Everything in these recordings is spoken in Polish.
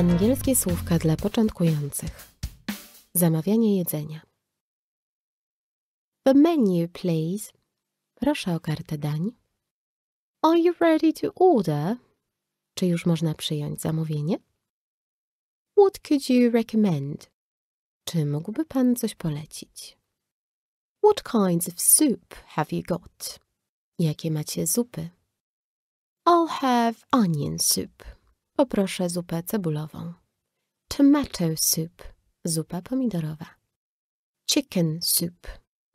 Angielskie słówka dla początkujących. Zamawianie jedzenia. The menu, please. Proszę o kartę dań. Are you ready to order? Czy już można przyjąć zamówienie? What could you recommend? Czy mógłby pan coś polecić? What kinds of soup have you got? Jakie macie zupy? I'll have onion soup. Poproszę zupę cebulową. Tomato soup. Zupa pomidorowa. Chicken soup.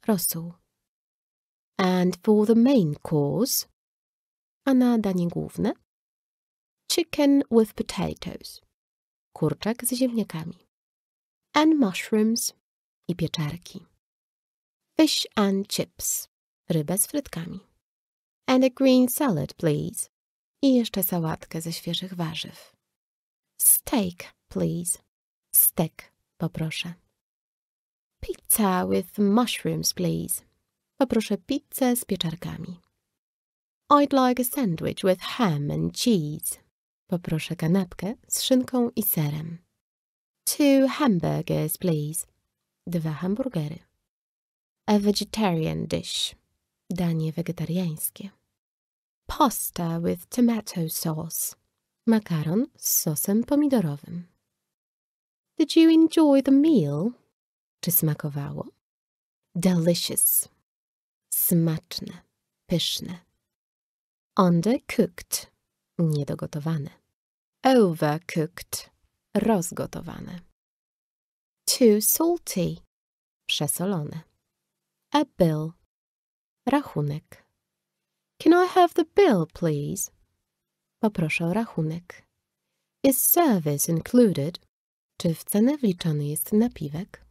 Rosół. And for the main course. A na danie główne? Chicken with potatoes. Kurczak z ziemniakami. And mushrooms. I pieczarki. Fish and chips. Ryba z frytkami. And a green salad, please i jeszcze sałatkę ze świeżych warzyw. Steak, please. Stek, poproszę. Pizza with mushrooms, please. Poproszę pizzę z pieczarkami. I'd like a sandwich with ham and cheese. Poproszę kanapkę z szynką i serem. Two hamburgers, please. Dwa hamburgery. A vegetarian dish. Danie wegetariańskie pasta with tomato sauce. Makaron z sosem pomidorowym. Did you enjoy the meal? Czy smakowało? Delicious. Smaczne, pyszne. Undercooked. Niedogotowane. Overcooked. Rozgotowane. Too salty. Przesolone. A bill. Rachunek. Can I have the bill, please? Poproszę o rachunek. Is service included? Czy w cenę wliczony jest napiwek?